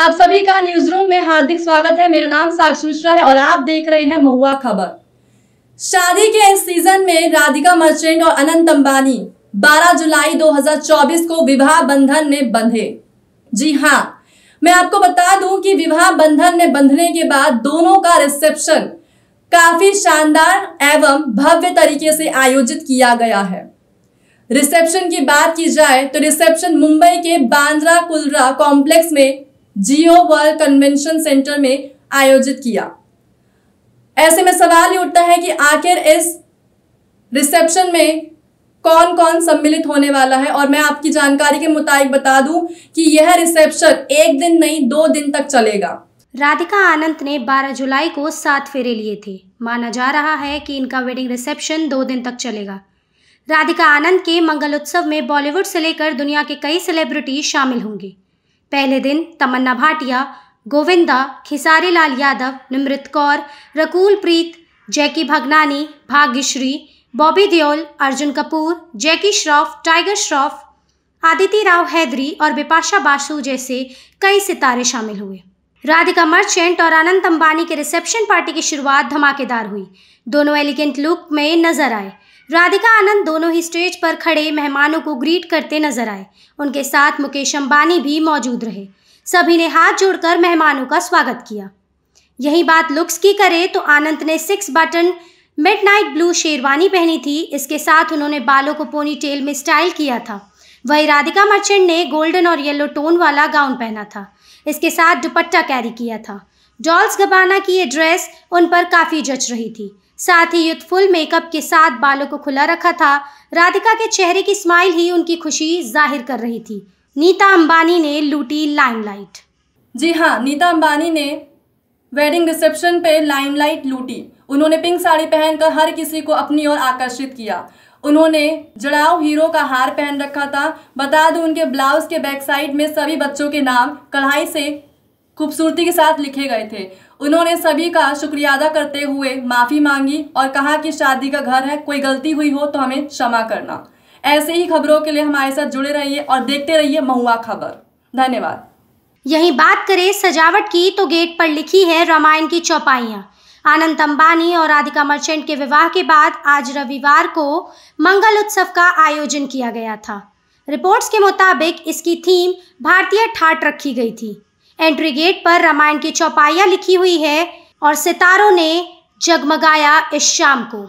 आप सभी का न्यूज रूम में हार्दिक स्वागत है मेरा नाम साक्षी मिश्रा है और आप देख रहे हैं महुआ खबर शादी के इस सीजन में राधिका मर्चेंट और अनंत अंबानी 12 जुलाई 2024 को विवाह बंधन में बंधे जी हाँ मैं आपको बता दूं कि विवाह बंधन में बंधने के बाद दोनों का रिसेप्शन काफी शानदार एवं भव्य तरीके से आयोजित किया गया है रिसेप्शन की बात की जाए तो रिसेप्शन मुंबई के बांद्रा कुलरा कॉम्प्लेक्स में जियो वर्ल्ड कन्वेंशन सेंटर में आयोजित किया ऐसे में सवाल ये उठता है कि आखिर इस रिसेप्शन में कौन कौन सम्मिलित होने वाला है और मैं आपकी जानकारी के मुताबिक बता दूं कि यह रिसेप्शन एक दिन नहीं दो दिन तक चलेगा राधिका आनंद ने 12 जुलाई को सात फेरे लिए थे माना जा रहा है कि इनका वेडिंग रिसेप्शन दो दिन तक चलेगा राधिका आनंद के मंगल उत्सव में बॉलीवुड से लेकर दुनिया के कई सेलिब्रिटी शामिल होंगे पहले दिन तमन्ना भाटिया गोविंदा खिसारी लाल यादव निमृत कौर रकूल प्रीत जैकी भगनानी भाग्यश्री बॉबी देओल अर्जुन कपूर जैकी श्रॉफ टाइगर श्रॉफ आदिति राव हैदरी और बिपाशा बासु जैसे कई सितारे शामिल हुए राधिका मर्चेंट और आनंद अंबानी के रिसेप्शन पार्टी की शुरुआत धमाकेदार हुई दोनों एलिगेंट लुक में नजर आए राधिका आनंद दोनों ही स्टेज पर खड़े मेहमानों को ग्रीट करते नजर आए उनके साथ मुकेश अंबानी भी मौजूद रहे सभी ने हाथ जोड़कर मेहमानों का स्वागत किया यही बात लुक्स की करे तो आनंद ने six button midnight blue sherwani पहनी थी इसके साथ उन्होंने बालों को पोनी टेल में स्टाइल किया था वही राधिका मर्चेंट ने गोल्डन और येलो टोन वाला गाउन पहना था इसके साथ दुपट्टा कैरी किया था डॉल्स गबाना की ये ड्रेस उन पर काफ़ी जच रही थी साथ ही यूथफुल मेकअप के साथ बालों को खुला रखा था राधिका के चेहरे की स्माइल ही उनकी खुशी जाहिर कर रही थी नीता अंबानी ने लूटी लाइमलाइट जी हाँ नीता अंबानी ने वेडिंग रिसेप्शन पे लाइमलाइट लूटी उन्होंने पिंक साड़ी पहनकर हर किसी को अपनी ओर आकर्षित किया उन्होंने जड़ाव हीरो का हार पहन रखा था बता दूं उनके ब्लाउज के बैक साइड में सभी बच्चों के नाम कढ़ाई से खूबसूरती के साथ लिखे गए थे उन्होंने सभी का शुक्रिया अदा करते हुए माफ़ी मांगी और कहा कि शादी का घर है कोई गलती हुई हो तो हमें क्षमा करना ऐसे ही खबरों के लिए हमारे साथ जुड़े रहिए और देखते रहिए महुआ खबर धन्यवाद यही बात करें सजावट की तो गेट पर लिखी है रामायण की चौपाइयाँ आनंद अंबानी और राधिका मर्चेंट के विवाह के बाद आज रविवार को मंगल उत्सव का आयोजन किया गया था रिपोर्ट्स के मुताबिक इसकी थीम भारतीय ठाट रखी गई थी एंट्री गेट पर रामायण की चौपाइयाँ लिखी हुई है और सितारों ने जगमगाया इस शाम को